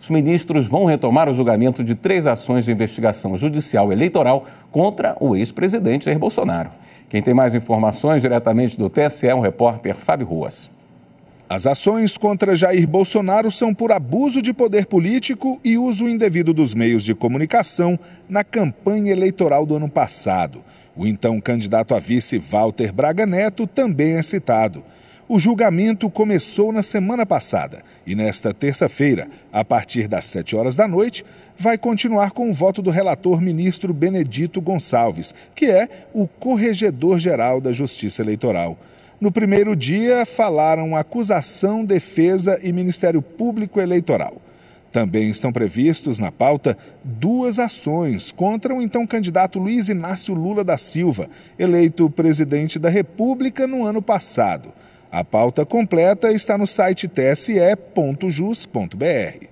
os ministros vão retomar o julgamento de três ações de investigação judicial eleitoral contra o ex-presidente Jair Bolsonaro. Quem tem mais informações diretamente do TSE é o repórter Fábio Ruas. As ações contra Jair Bolsonaro são por abuso de poder político e uso indevido dos meios de comunicação na campanha eleitoral do ano passado. O então candidato a vice Walter Braga Neto também é citado. O julgamento começou na semana passada e nesta terça-feira, a partir das 7 horas da noite, vai continuar com o voto do relator ministro Benedito Gonçalves, que é o corregedor-geral da Justiça Eleitoral. No primeiro dia, falaram acusação, defesa e Ministério Público Eleitoral. Também estão previstos na pauta duas ações contra o então candidato Luiz Inácio Lula da Silva, eleito presidente da República no ano passado. A pauta completa está no site tse.jus.br.